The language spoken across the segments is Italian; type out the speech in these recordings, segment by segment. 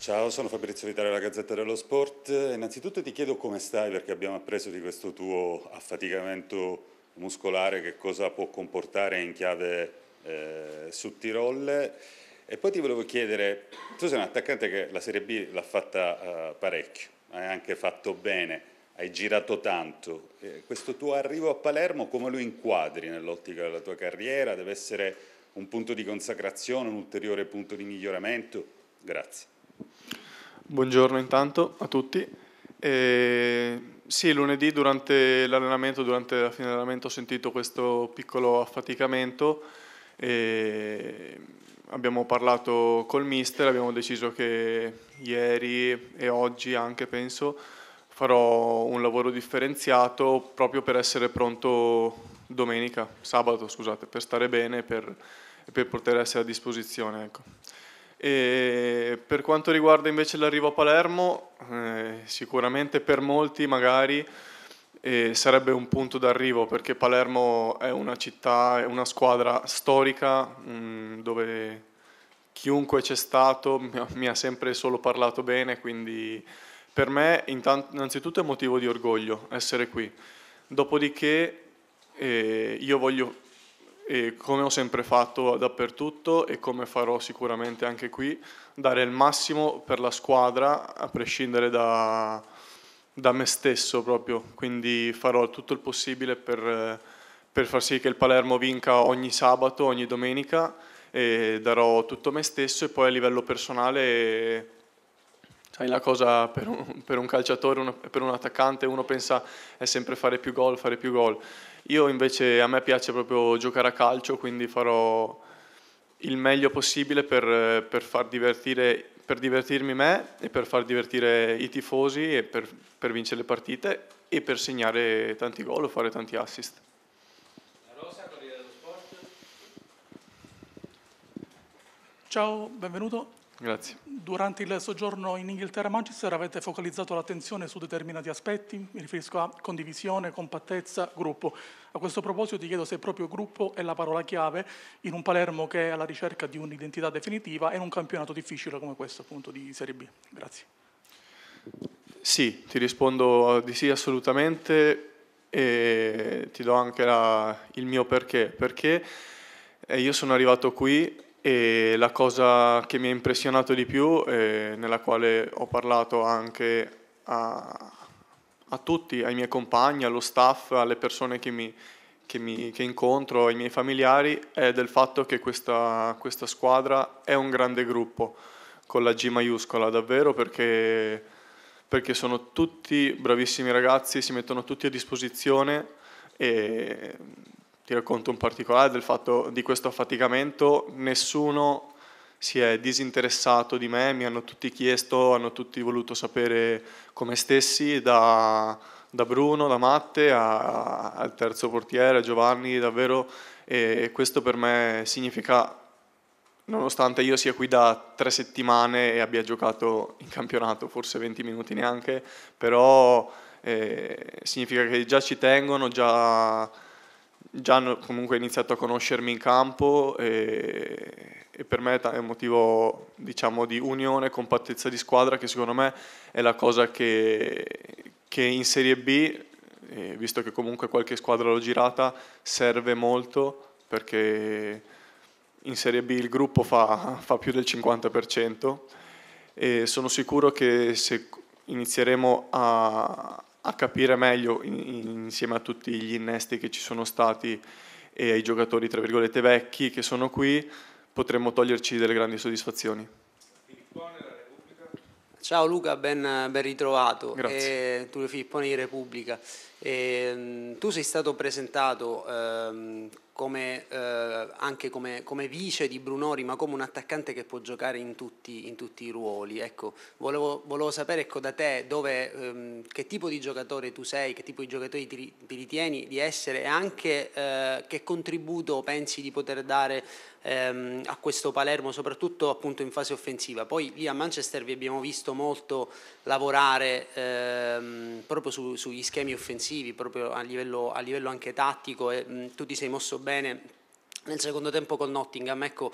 Ciao, sono Fabrizio Vitale della Gazzetta dello Sport. Innanzitutto ti chiedo come stai perché abbiamo appreso di questo tuo affaticamento muscolare, che cosa può comportare in chiave eh, su Tirol. E poi ti volevo chiedere, tu sei un attaccante che la Serie B l'ha fatta eh, parecchio, hai anche fatto bene, hai girato tanto. Eh, questo tuo arrivo a Palermo come lo inquadri nell'ottica della tua carriera? Deve essere un punto di consacrazione, un ulteriore punto di miglioramento? Grazie. Buongiorno intanto a tutti. Eh, sì, lunedì durante l'allenamento, durante la fine dell'allenamento ho sentito questo piccolo affaticamento e abbiamo parlato col mister, abbiamo deciso che ieri e oggi anche penso farò un lavoro differenziato proprio per essere pronto domenica, sabato scusate, per stare bene e per, per poter essere a disposizione. Ecco. E per quanto riguarda invece l'arrivo a Palermo, eh, sicuramente per molti magari eh, sarebbe un punto d'arrivo perché Palermo è una città, è una squadra storica mh, mm, dove chiunque c'è stato mi ha, mi ha sempre solo parlato bene, quindi per me innanzitutto è motivo di orgoglio essere qui. Dopodiché eh, io voglio e come ho sempre fatto dappertutto e come farò sicuramente anche qui, dare il massimo per la squadra a prescindere da, da me stesso proprio, quindi farò tutto il possibile per, per far sì che il Palermo vinca ogni sabato, ogni domenica e darò tutto me stesso e poi a livello personale sai, la cosa per un, per un calciatore, una, per un attaccante, uno pensa è sempre fare più gol, fare più gol. Io invece a me piace proprio giocare a calcio, quindi farò il meglio possibile per, per far divertire per divertirmi me e per far divertire i tifosi e per, per vincere le partite e per segnare tanti gol o fare tanti assist. Ciao, benvenuto. Grazie. Durante il soggiorno in Inghilterra a Manchester avete focalizzato l'attenzione su determinati aspetti, mi riferisco a condivisione, compattezza, gruppo. A questo proposito ti chiedo se proprio gruppo è la parola chiave in un Palermo che è alla ricerca di un'identità definitiva e in un campionato difficile come questo appunto di Serie B. Grazie. Sì, ti rispondo di sì assolutamente e ti do anche la, il mio perché. Perché eh, io sono arrivato qui e la cosa che mi ha impressionato di più, e nella quale ho parlato anche a, a, tutti, ai miei compagni, allo staff, alle persone che, mi, che, mi, che incontro, ai miei familiari, è del fatto che questa, questa, squadra è un grande gruppo, con la G maiuscola davvero, perché, perché sono tutti bravissimi ragazzi, si mettono tutti a disposizione e ti racconto un particolare del fatto di questo affaticamento, nessuno si è disinteressato di me, mi hanno tutti chiesto, hanno tutti voluto sapere come stessi, da, da Bruno, da Matte a, al terzo portiere, a Giovanni, davvero, e questo per me significa, nonostante io sia qui da tre settimane e abbia giocato in campionato, forse 20 minuti neanche, però eh, significa che già ci tengono, già già hanno comunque iniziato a conoscermi in campo e, e, per me è un motivo diciamo, di unione, compattezza di squadra che secondo me è la cosa che, che in Serie B, visto che comunque qualche squadra l'ho girata, serve molto perché in Serie B il gruppo fa, fa più del 50% e sono sicuro che se inizieremo a, a capire meglio insieme a tutti gli innesti che ci sono stati e ai giocatori tra virgolette vecchi che sono qui, potremmo toglierci delle grandi soddisfazioni. Ciao Luca, ben, ben ritrovato. Grazie. Eh, tu Filippone di Repubblica. Eh, tu sei stato presentato eh, come, eh, anche come, come, vice di Brunori, ma come un attaccante che può giocare in tutti, in tutti i ruoli. Ecco, volevo, volevo, sapere ecco, da te dove, ehm, che tipo di giocatore tu sei, che tipo di giocatore ti, ti ritieni di essere e anche eh, che contributo pensi di poter dare ehm, a questo Palermo, soprattutto appunto in fase offensiva. Poi lì a Manchester vi abbiamo visto molto lavorare ehm, proprio su, sugli schemi offensivi, proprio a livello, a livello anche tattico e mh, mm, tu ti sei mosso bene nel secondo tempo col Nottingham. Ecco,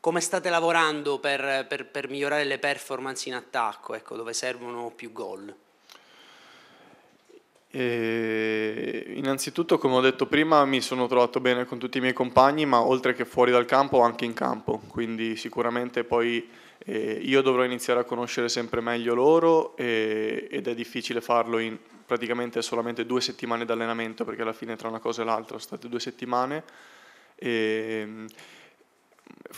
come state lavorando per, per, per migliorare le performance in attacco, ecco, dove servono più gol? E innanzitutto, come ho detto prima, mi sono trovato bene con tutti i miei compagni, ma oltre che fuori dal campo, anche in campo. Quindi sicuramente poi eh, io dovrò iniziare a conoscere sempre meglio loro e, ed è difficile farlo in praticamente solamente due settimane di allenamento, perché alla fine tra una cosa e l'altra sono state due settimane. E,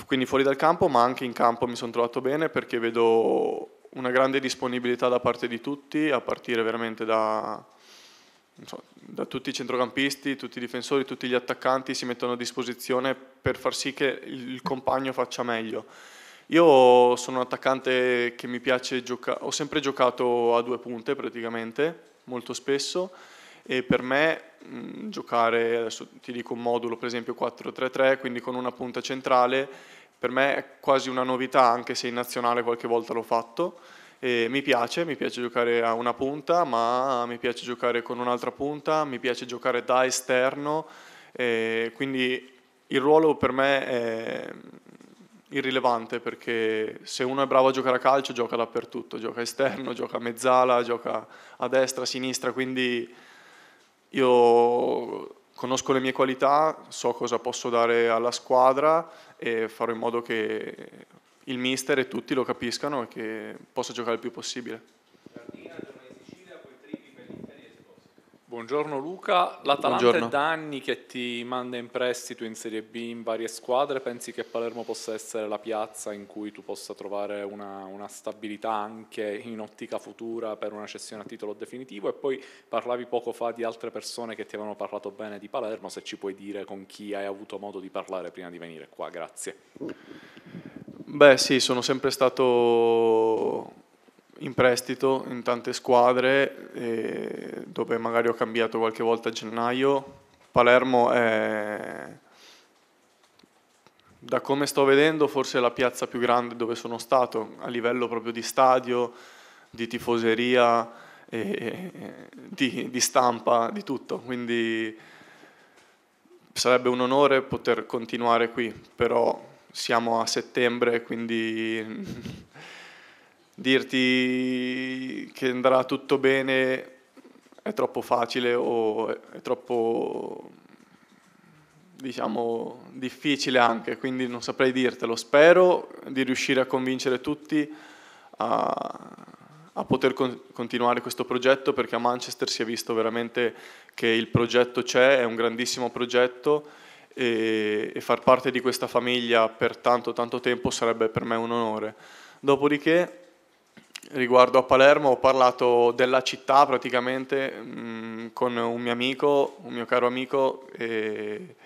quindi fuori dal campo, ma anche in campo mi sono trovato bene perché vedo una grande disponibilità da parte di tutti, a partire veramente da so, da tutti i centrocampisti, tutti i difensori, tutti gli attaccanti si mettono a disposizione per far sì che il compagno faccia meglio. Io sono un attaccante che mi piace giocare, ho sempre giocato a due punte praticamente, molto spesso, e per me mh, giocare, adesso ti dico un modulo per esempio 4-3-3, quindi con una punta centrale, per me è quasi una novità, anche se in nazionale qualche volta l'ho fatto e mi piace, mi piace giocare a una punta, ma mi piace giocare con un'altra punta, mi piace giocare da esterno, quindi il ruolo per me è irrilevante perché se uno è bravo a giocare a calcio gioca dappertutto, gioca esterno, gioca a mezzala, gioca a destra, a sinistra, quindi io conosco le mie qualità, so cosa posso dare alla squadra e farò in modo che il mister e tutti lo capiscano e che possa giocare il più possibile. Buongiorno Luca, l'Atalanta è da anni che ti manda in prestito in Serie B in varie squadre, pensi che Palermo possa essere la piazza in cui tu possa trovare una, una stabilità anche in ottica futura per una cessione a titolo definitivo e poi parlavi poco fa di altre persone che ti avevano parlato bene di Palermo, se ci puoi dire con chi hai avuto modo di parlare prima di venire qua, grazie. Beh sì, sono sempre stato in prestito in tante squadre eh, dove magari ho cambiato qualche volta a gennaio. Palermo è, da come sto vedendo, forse la piazza più grande dove sono stato a livello proprio di stadio, di tifoseria, eh, di, di stampa, di tutto. Quindi sarebbe un onore poter continuare qui, però siamo a settembre, quindi dirti che andrà tutto bene è troppo facile o è troppo diciamo difficile anche, quindi non saprei dirtelo. Spero di riuscire a convincere tutti a, a poter con, continuare questo progetto perché a Manchester si è visto veramente che il progetto c'è, è un grandissimo progetto e, e far parte di questa famiglia per tanto tanto tempo sarebbe per me un onore. Dopodiché riguardo a Palermo ho parlato della città praticamente mh, mm, con un mio amico, un mio caro amico eh,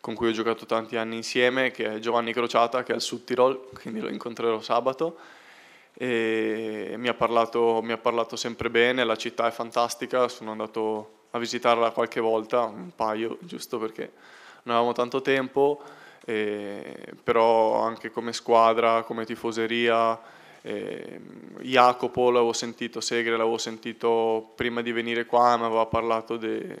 con cui ho giocato tanti anni insieme, che è Giovanni Crociata, che è al Sud Tirol, quindi lo incontrerò sabato. E mi ha, parlato, mi ha parlato sempre bene, la città è fantastica, sono andato a visitarla qualche volta, un paio, giusto perché non avevamo tanto tempo, eh, però anche come squadra, come tifoseria, eh, Jacopo l'avevo sentito, Segre l'avevo sentito prima di venire qua, mi aveva parlato de,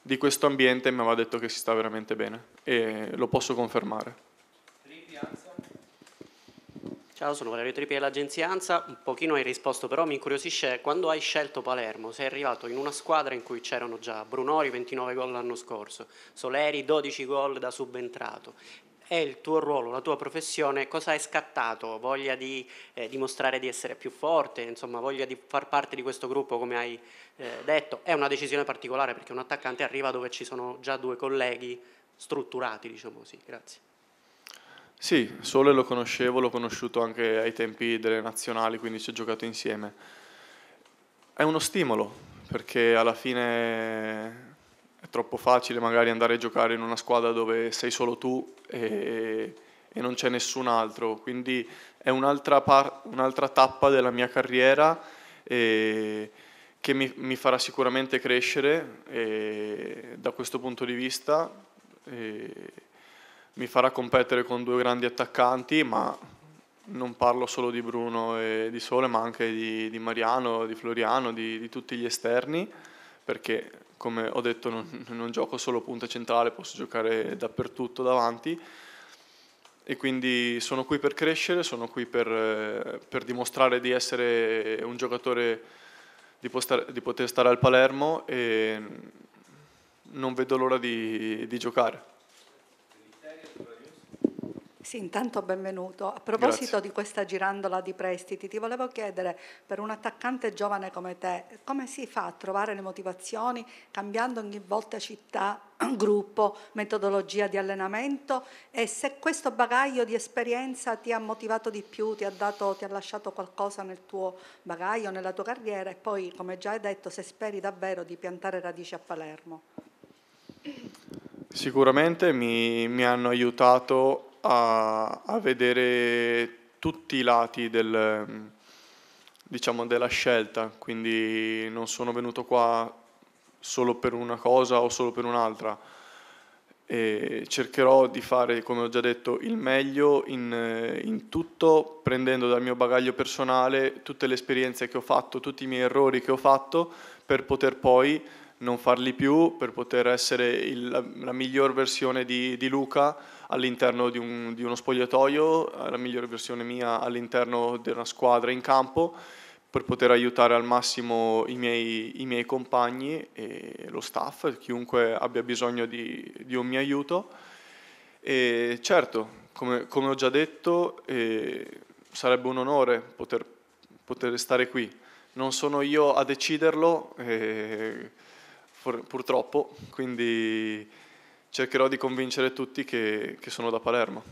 di questo ambiente e mi aveva detto che si sta veramente bene e lo posso confermare. Ciao, sono Valerio Trippi dell'agenzia ANSA, un pochino hai risposto però mi incuriosisce quando hai scelto Palermo, sei arrivato in una squadra in cui c'erano già Brunori 29 gol l'anno scorso, Soleri 12 gol da subentrato, è il tuo ruolo, la tua professione, cosa hai scattato? Voglia di eh, dimostrare di essere più forte, insomma, voglia di far parte di questo gruppo, come hai eh, detto. È una decisione particolare perché un attaccante arriva dove ci sono già due colleghi strutturati, diciamo così. Grazie. Sì, Sole lo conoscevo, l'ho conosciuto anche ai tempi delle nazionali, quindi ci ho giocato insieme. È uno stimolo, perché alla fine è troppo facile magari andare a giocare in una squadra dove sei solo tu e, e non c'è nessun altro, quindi è un'altra, par, un'altra tappa della mia carriera e, che mi, mi, farà sicuramente crescere da questo punto di vista. E, mi farà competere con due grandi attaccanti, ma non parlo solo di Bruno e di Sole, ma anche di, di Mariano, di Floriano, di, di, tutti gli esterni, perché come ho detto non, non gioco solo punta centrale, posso giocare dappertutto davanti e quindi sono qui per crescere, sono qui per, per dimostrare di essere un giocatore di, postare, di, poter stare al Palermo e non vedo l'ora di, di giocare. Sì, intanto benvenuto. A proposito Grazie. di questa girandola di prestiti, ti volevo chiedere, per un attaccante giovane come te, come si fa a trovare le motivazioni cambiando ogni volta città, gruppo, metodologia di allenamento e se questo bagaglio di esperienza ti ha motivato di più, ti ha, dato, ti ha lasciato qualcosa nel tuo bagaglio, nella tua carriera e poi, come già hai detto, se speri davvero di piantare radici a Palermo. Sicuramente mi, mi hanno aiutato a, a vedere tutti i lati del, diciamo, della scelta, quindi non sono venuto qua solo per una cosa o solo per un'altra. E cercherò di fare, come ho già detto, il meglio in, in, tutto, prendendo dal mio bagaglio personale tutte le esperienze che ho fatto, tutti i miei errori che ho fatto, per poter poi non farli più per poter essere il, la, la, miglior versione di, di Luca all'interno di, un, di, uno spogliatoio, eh, la migliore versione mia all'interno di una squadra in campo per poter aiutare al massimo i miei, i miei compagni e lo staff, chiunque abbia bisogno di, di un mio aiuto. E certo, come, come ho già detto, eh, sarebbe un onore poter, poter, stare qui. Non sono io a deciderlo. Eh, purtroppo, quindi cercherò di convincere tutti che, che sono da Palermo.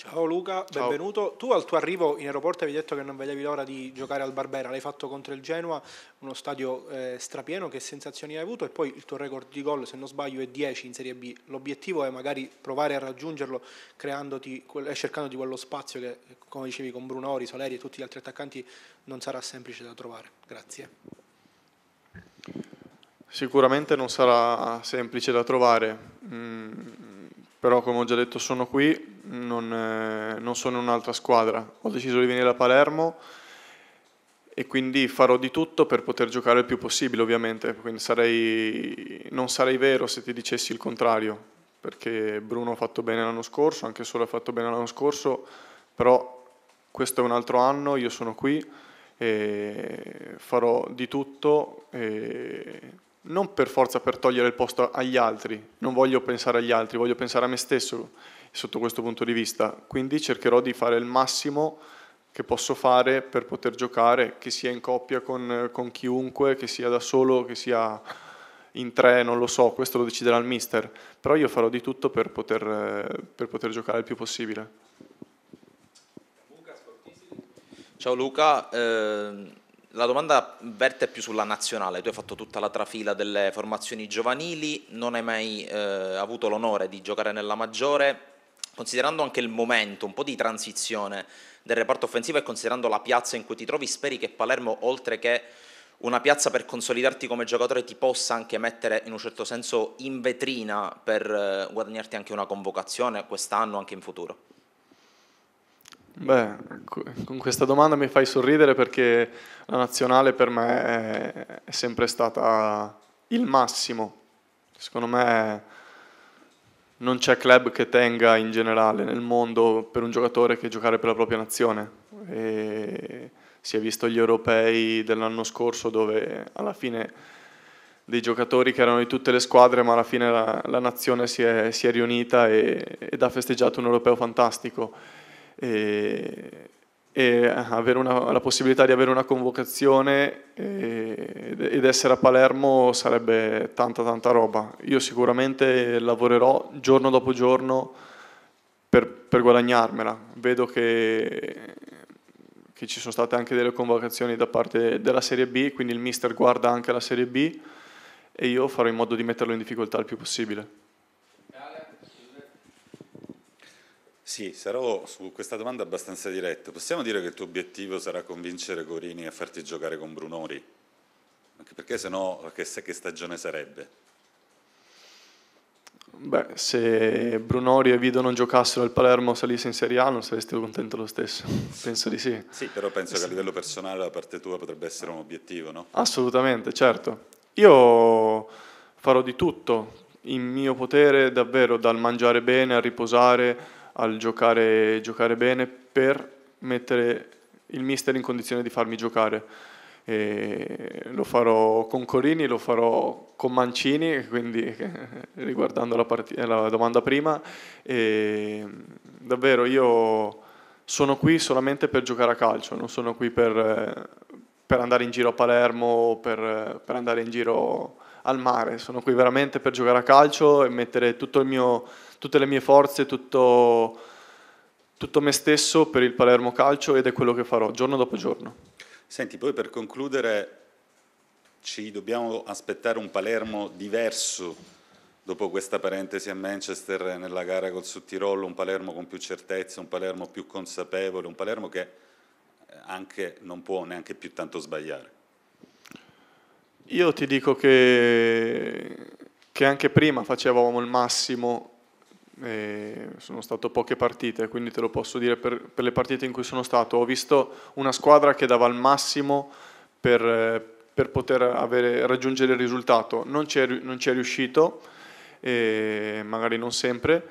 Ciao Luca, Ciao. benvenuto. Tu al tuo arrivo in aeroporto avevi detto che non vedevi l'ora di giocare al Barbera, l'hai fatto contro il Genoa, uno stadio eh, strapieno, che sensazioni hai avuto e poi il tuo record di gol, se non sbaglio, è 10 in Serie B. L'obiettivo è magari provare a raggiungerlo creandoti, eh, cercandoti quello spazio che, come dicevi, con Bruno Ori, Soleri e tutti gli altri attaccanti non sarà semplice da trovare. Grazie. Sicuramente non sarà semplice da trovare. Mm però come ho già detto sono qui, non, eh, non sono in un'altra squadra. Ho deciso di venire a Palermo e quindi farò di tutto per poter giocare il più possibile ovviamente, quindi sarei, non sarei vero se ti dicessi il contrario, perché Bruno ha fatto bene l'anno scorso, anche solo ha fatto bene l'anno scorso, però questo è un altro anno, io sono qui e farò di tutto. E non per forza per togliere il posto agli altri, non voglio pensare agli altri, voglio pensare a me stesso sotto questo punto di vista, quindi cercherò di fare il massimo che posso fare per poter giocare, che sia in coppia con, con chiunque, che sia da solo, che sia in tre, non lo so, questo lo deciderà il mister, però io farò di tutto per poter, per poter giocare il più possibile. Ciao Luca. Eh la domanda verte più sulla nazionale, tu hai fatto tutta la trafila delle formazioni giovanili, non hai mai eh, avuto l'onore di giocare nella maggiore, considerando anche il momento, un po' di transizione del reparto offensivo e considerando la piazza in cui ti trovi, speri che Palermo, oltre che una piazza per consolidarti come giocatore, ti possa anche mettere in un certo senso in vetrina per eh, guadagnarti anche una convocazione quest'anno, anche in futuro? Beh, con questa domanda mi fai sorridere perché la nazionale per me è, sempre stata il massimo. Secondo me non c'è club che tenga in generale nel mondo per un giocatore che giocare per la propria nazione. E si è visto gli europei dell'anno scorso dove alla fine dei giocatori che erano di tutte le squadre, ma alla fine la, la nazione si è, si è riunita e, ed ha festeggiato un europeo fantastico e, e eh, avere una, la possibilità di avere una convocazione e, ed essere a Palermo sarebbe tanta tanta roba. Io sicuramente lavorerò giorno dopo giorno per, per guadagnarmela. Vedo che, che ci sono state anche delle convocazioni da parte della Serie B, quindi il mister guarda anche la Serie B e io farò in modo di metterlo in difficoltà il più possibile. Sì, sarò su questa domanda abbastanza diretta. Possiamo dire che il tuo obiettivo sarà convincere Gorini a farti giocare con Brunori? Anche perché sennò che, che stagione sarebbe? Beh, se Brunori e Vido non giocassero al Palermo salisse in Serie A non saresti contento lo stesso, penso di sì. Sì, però penso sì. Eh che a livello personale da parte tua potrebbe essere un obiettivo, no? Assolutamente, certo. Io farò di tutto in mio potere davvero, dal mangiare bene al riposare, al giocare, giocare bene per mettere il mister in condizione di farmi giocare. E lo farò con Corini, lo farò con Mancini, quindi riguardando la, part- la domanda prima, davvero io sono qui solamente per giocare a calcio, non sono qui per, per andare in giro a Palermo, per, per andare in giro al mare, sono qui veramente per giocare a calcio e mettere tutto il mio tutte le mie forze, tutto, tutto me stesso per il Palermo Calcio ed è quello che farò giorno dopo giorno. Senti, poi per concludere ci dobbiamo aspettare un Palermo diverso dopo questa parentesi a Manchester nella gara col Sudtirolo, un Palermo con più certezza, un Palermo più consapevole, un Palermo che eh, anche non può neanche più tanto sbagliare. Io ti dico che, che anche prima facevamo il massimo eh, sono stato poche partite, quindi te lo posso dire per, per, le partite in cui sono stato, ho visto una squadra che dava il massimo per, per poter avere, raggiungere il risultato, non ci è, non ci è riuscito, eh, magari non sempre,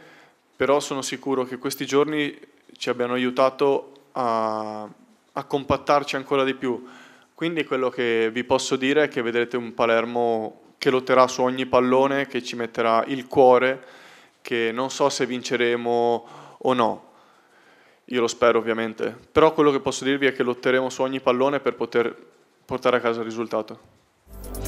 però sono sicuro che questi giorni ci abbiano aiutato a, a compattarci ancora di più. Quindi quello che vi posso dire è che vedrete un Palermo che lotterà su ogni pallone, che ci metterà il cuore, che non so se vinceremo o no. Io lo spero ovviamente, però quello che posso dirvi è che lotteremo su ogni pallone per poter portare a casa il risultato.